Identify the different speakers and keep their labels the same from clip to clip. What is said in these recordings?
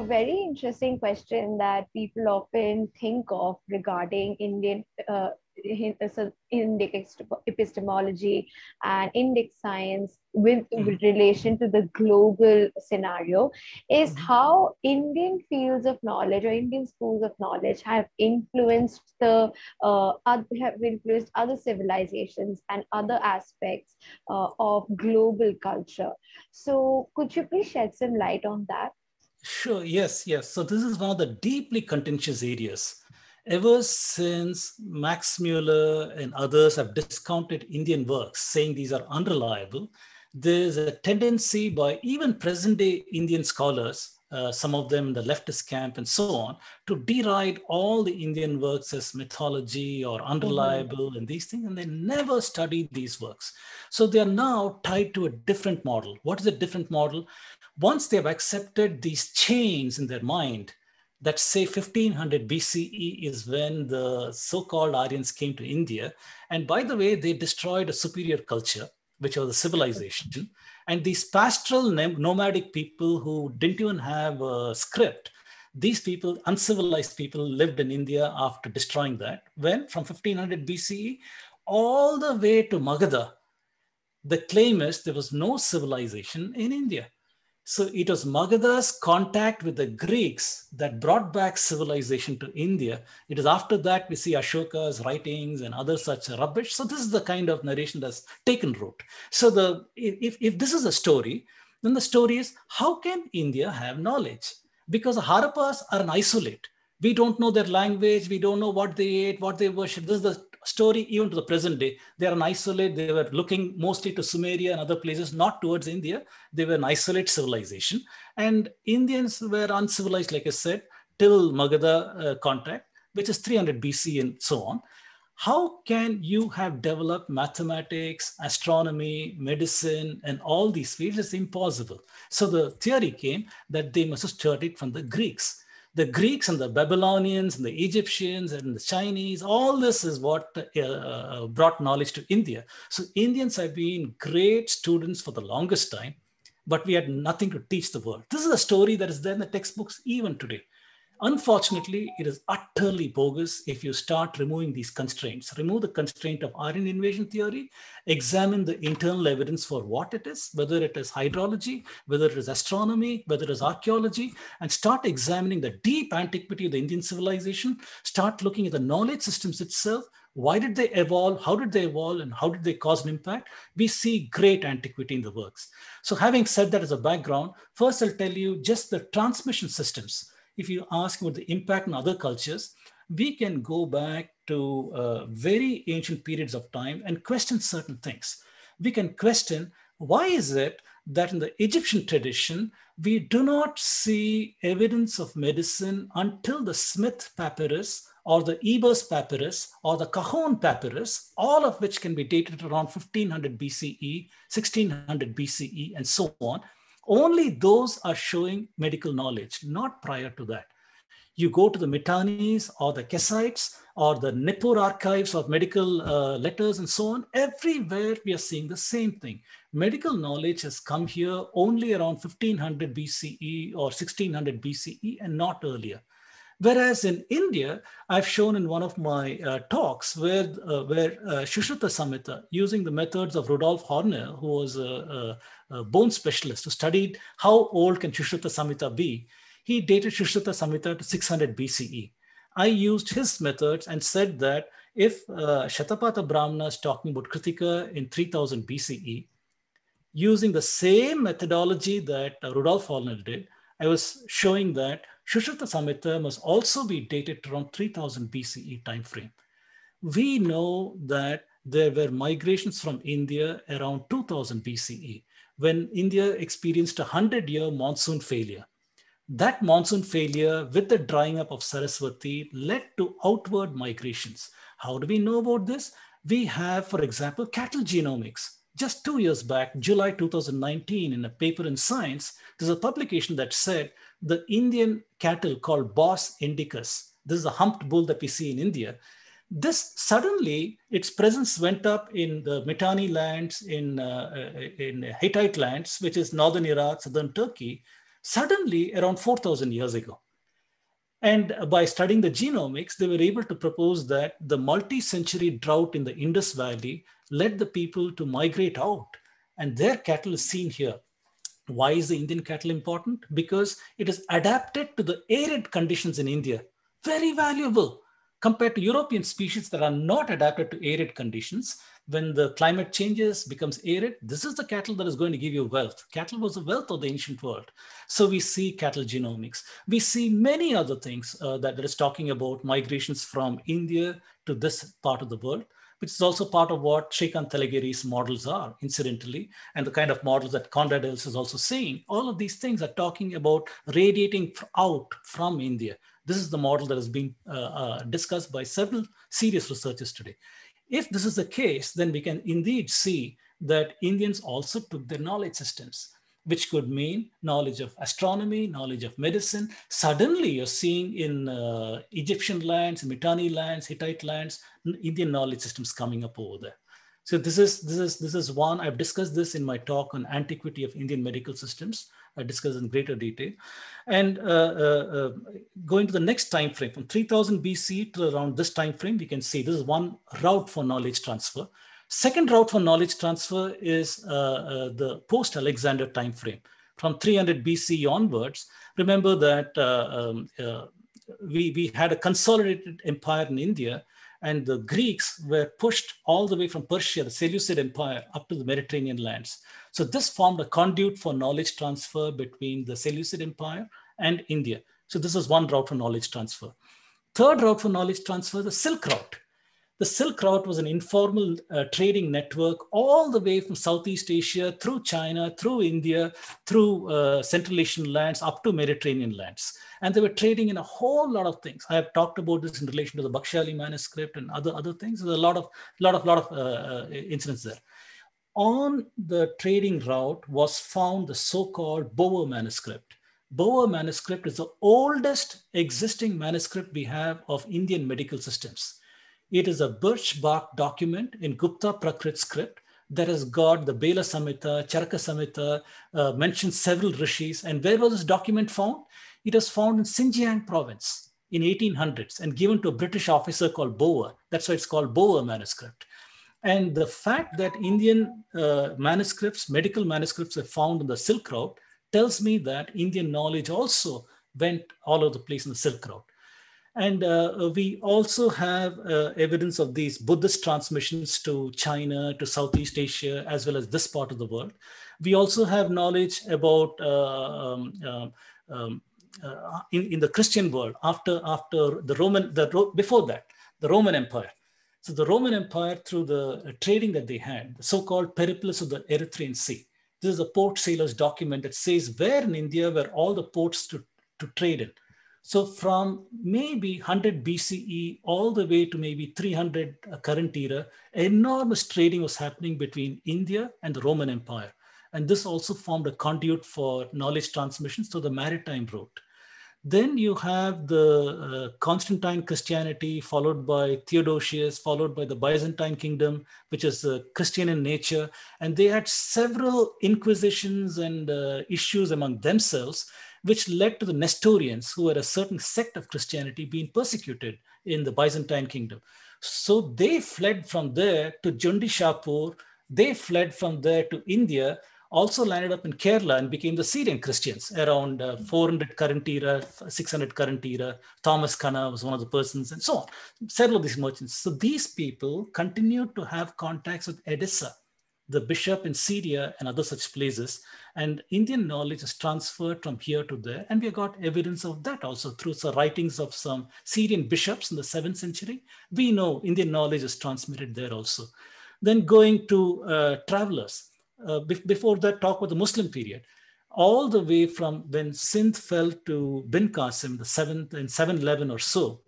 Speaker 1: very interesting question that people often think of regarding Indian uh, uh epistemology and Indic science hmm. with, relation to the global scenario is hmm. how Indian fields of knowledge or Indian schools of knowledge have influenced the uh, have influenced other civilizations and other aspects uh, of global culture. So could you please shed some light on that? Sure, yes, yes. So this is one of the deeply contentious areas. Ever since Max Mueller and others have discounted Indian works, saying these are unreliable, there's a tendency by even present day Indian scholars, uh, some of them in the leftist camp and so on, to deride all the Indian works as mythology or mm-hmm. unreliable mm-hmm. and these things, and they never studied these works. So they are now tied to a different model. What is a different model? once they've accepted these chains in their mind, that say 1500 BCE is when the so-called Aryans came to India. And by the way, they destroyed a superior culture, which was a civilization. And these pastoral nomadic people who didn't even have a script, these people, uncivilized people, lived in India after destroying that. When from 1500 BCE all the way to Magadha, the claim is there was no civilization in India. So it was Magadha's contact with the Greeks that brought back civilization to India. It is after that we see Ashoka's writings and other such rubbish. So this is the kind of narration that's taken root. So the if, if this is a story, then the story is how can India have knowledge? Because Harpas Harappas are an isolate. We don't know their language. We don't know what they ate, what they worship. This is the story even to the present day. They are an isolate. They were looking mostly to Sumeria and other places, not towards India. They were an isolate civilization. And Indians were uncivilized, like I said, till Magadha uh, which is 300 BC and so on. How can you have developed mathematics, astronomy, medicine, and all these fields? It's impossible. So the theory came that they must have started from the Greeks the Greeks and the Babylonians and the Egyptians and the Chinese, all this is what uh, uh, brought knowledge to India. So Indians have been great students for the longest time, but we had nothing to teach the world. This is a story that is there in the textbooks even today. Unfortunately, it is utterly bogus if you start removing these constraints. Remove the constraint of iron invasion theory, examine the internal evidence for what it is, whether it is hydrology, whether it is astronomy, whether it is archaeology, and start examining the deep antiquity of the Indian civilization, start looking at the knowledge systems itself, why did they evolve how did they evolve and how did they cause an impact we see great antiquity in the works so having said that as a background first i'll tell you just the transmission systems if you ask about the impact on other cultures, we can go back to uh, very ancient periods of time and question certain things. We can question why is it that in the Egyptian tradition, we do not see evidence of medicine until the Smith papyrus or the Ebers papyrus or the Cajon papyrus, all of which can be dated around 1500 BCE, 1600 BCE, and so on. Only those are showing medical knowledge, not prior to that. You go to the Mitanis or the Kassites or the Nippur archives of medical uh, letters and so on. Everywhere we are seeing the same thing. Medical knowledge has come here only around 1500 BCE or 1600 BCE and not earlier. Whereas in India, I've shown in one of my uh, talks where, uh, where uh, Shushruta Samhita, using the methods of Rudolf Horner, who was a, a, a, bone specialist who studied how old can Shushruta Samhita be, he dated Shushruta Samhita to 600 BCE. I used his methods and said that if uh, Shatapatha Brahmana is talking about Kritika in 3000 BCE, using the same methodology that uh, Rudolf Horner did, I was showing that Shushruta Samhita must also be dated around 3000 BCE timeframe. We know that there were migrations from India around 2000 BCE when India experienced a 100 year monsoon failure. That monsoon failure, with the drying up of Saraswati, led to outward migrations. How do we know about this? We have, for example, cattle genomics just two years back, July 2019, in a paper in Science, there's a publication that said the Indian cattle called Bos indicus, this is a humped bull that we see in India, this suddenly its presence went up in the Mitanni lands, in, uh, uh in Hittite lands, which is northern Iraq, southern Turkey, suddenly around 4,000 years ago. And by studying the genomics, they were able to propose that the multi century drought in the Indus Valley led the people to migrate out. And their cattle is seen here. Why is the Indian cattle important? Because it is adapted to the arid conditions in India. Very valuable compared to European species that are not adapted to arid conditions when the climate changes, becomes arid, this is the cattle that is going to give you wealth. Cattle was the wealth of the ancient world. So we see cattle genomics. We see many other things uh, that, that is talking about migrations from India to this part of the world which is also part of what Shrikant Talagiri's models are, incidentally, and the kind of models that Conrad Ellis is also seeing. All of these things are talking about radiating out from India. This is the model that has been uh, uh, discussed by several serious researchers today. If this is the case, then we can indeed see that Indians also took their knowledge systems, which could mean knowledge of astronomy, knowledge of medicine. Suddenly you're seeing in uh, Egyptian lands, Mitanni lands, Hittite lands, Indian knowledge systems coming up over there. So this is, this is, this is one, I've discussed this in my talk on antiquity of Indian medical systems. Uh, discuss in greater detail. And uh, uh, going to the next time frame, from 3000 BC to around this time frame, we can see this is one route for knowledge transfer. Second route for knowledge transfer is the post-Alexander time frame. From 300 BC onwards, remember that um, we, we had a consolidated empire in India and the Greeks were pushed all the way from Persia, the Seleucid Empire, up to the Mediterranean lands. So this formed a conduit for knowledge transfer between the Seleucid Empire and India. So this is one route for knowledge transfer. Third route for knowledge transfer, the Silk Route the Silk Route was an informal uh, trading network all the way from Southeast Asia through China, through India, through uh, Central Asian lands up to Mediterranean lands. And they were trading in a whole lot of things. I have talked about this in relation to the Bakshali manuscript and other, other things. There's a lot of, lot of, lot of uh, uh incidents there. On the trading route was found the so-called Boer manuscript. Boer manuscript is the oldest existing manuscript we have of Indian medical systems it is a birch-bark document in Gupta Prakrit script that has got the Bela Samhita, Charaka Samhita, uh, mentioned several rishis. And where was this document found? It was found in Xinjiang province in 1800s and given to a British officer called Boer. That's why it's called Boer manuscript. And the fact that Indian uh, manuscripts, medical manuscripts are found in the Silk Road tells me that Indian knowledge also went all over the place in the Silk Road. And uh, we also have uh, evidence of these Buddhist transmissions to China, to Southeast Asia, as well as this part of the world. We also have knowledge about uh, um, um, um uh, in, in the Christian world after, after the Roman, the, before that, the Roman Empire. So the Roman Empire, through the uh, trading that they had, the so-called Periplus of the Erythrean Sea. This is a port sailor's document that says where in India were all the ports to, to trade in. So from maybe 100 BCE all the way to maybe 300 current era, enormous trading was happening between India and the Roman Empire. And this also formed a conduit for knowledge transmission through the maritime route. Then you have the uh, Constantine Christianity, followed by Theodosius, followed by the Byzantine Kingdom, which is uh, Christian in nature. And they had several inquisitions and uh, issues among themselves, which led to the Nestorians, who were a certain sect of Christianity, being persecuted in the Byzantine Kingdom. So they fled from there to Jundishapur, they fled from there to India, also landed up in Kerala and became the Syrian Christians around uh, 400 current era, 600 current era. Thomas Kana was one of the persons, and so on. Several of these merchants. So these people continued to have contacts with Edessa, the bishop in Syria, and other such places. And Indian knowledge is transferred from here to there. And we got evidence of that also through the writings of some Syrian bishops in the 7th century. We know Indian knowledge is transmitted there also. Then going to uh, travelers uh, be before that talk with the Muslim period, all the way from when Sindh fell to Bin Qasim, the seventh in 711 or so,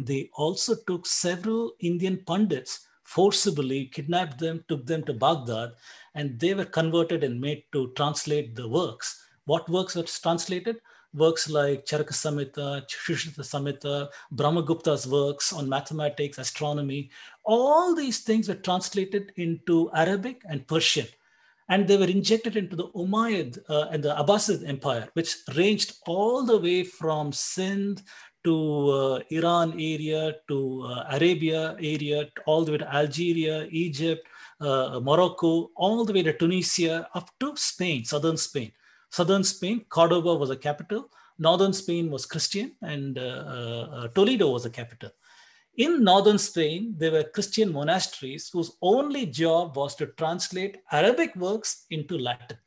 Speaker 1: they also took several Indian pundits forcibly, kidnapped them, took them to Baghdad, and they were converted and made to translate the works. What works were translated? Works like Charaka Samhita, Shushita Samhita, Brahmagupta's works on mathematics, astronomy, all these things were translated into Arabic and Persian and they were injected into the Umayyad uh, and the Abbasid Empire, which ranged all the way from Sindh to uh, Iran area, to uh, Arabia area, all the way to Algeria, Egypt, uh, Morocco, all the way to Tunisia, up to Spain, southern Spain. Southern Spain, Cordoba was a capital. Northern Spain was Christian, and uh, uh, Toledo was a capital. In northern Spain, there were Christian monasteries whose only job was to translate Arabic works into Latin.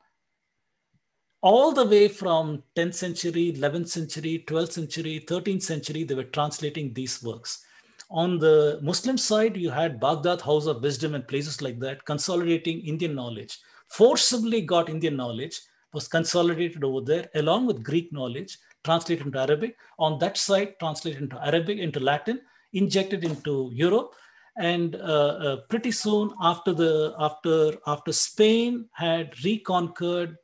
Speaker 1: All the way from 10th century, 11th century, 12th century, 13th century, they were translating these works. On the Muslim side, you had Baghdad House of Wisdom and places like that, consolidating Indian knowledge, forcibly got Indian knowledge, was consolidated over there along with Greek knowledge, translated into Arabic. On that side, translated into Arabic, into Latin, injected into Europe. And uh, uh, pretty soon after the after after Spain had reconquered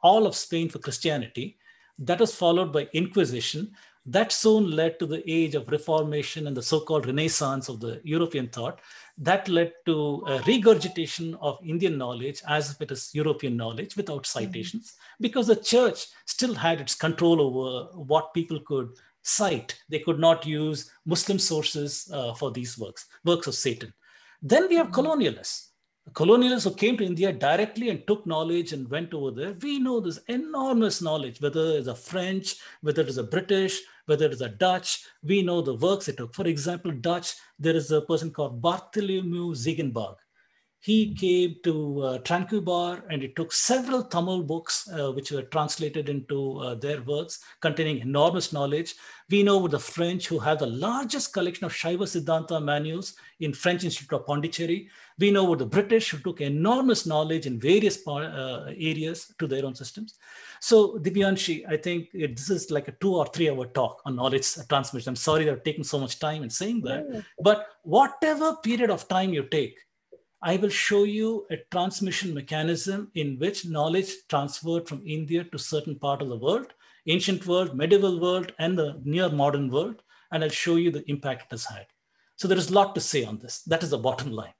Speaker 1: all of Spain for Christianity, that was followed by Inquisition. That soon led to the age of Reformation and the so-called Renaissance of the European thought. That led to a regurgitation of Indian knowledge as if it is European knowledge without mm-hmm. citations, because the church still had its control over what people could sight. They could not use Muslim sources uh, for these works, works of Satan. Then we have mm-hmm. colonialists. Colonialists who came to India directly and took knowledge and went over there. We know this enormous knowledge, whether it's a French, whether it's a British, whether it's a Dutch. We know the works they took. For example, Dutch, there is a person called Bartholomew Ziegenberg he came to uh, Tranquebar and he took several Tamil books, uh, which were translated into uh, their words, containing enormous knowledge. We know the French, who have the largest collection of Shaiva Siddhanta manuals in French Institute of Pondicherry. We know the British, who took enormous knowledge in various uh, areas to their own systems. So, Divyanshi, I think it, this is like a two or three hour talk on knowledge transmission. I'm sorry that I've taken so much time in saying that. But whatever period of time you take, I will show you a transmission mechanism in which knowledge transferred from India to certain part of the world, ancient world, medieval world, and the near modern world, and I'll show you the impact it has had. So there is a lot to say on this. That is the bottom line.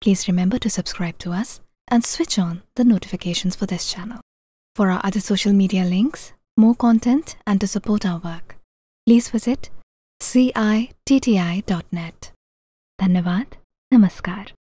Speaker 1: Please remember to subscribe to us and switch on the notifications for this channel. For our other social media links, more content, and to support our work, please visit citti.net. Dhanyavad. नमस्कार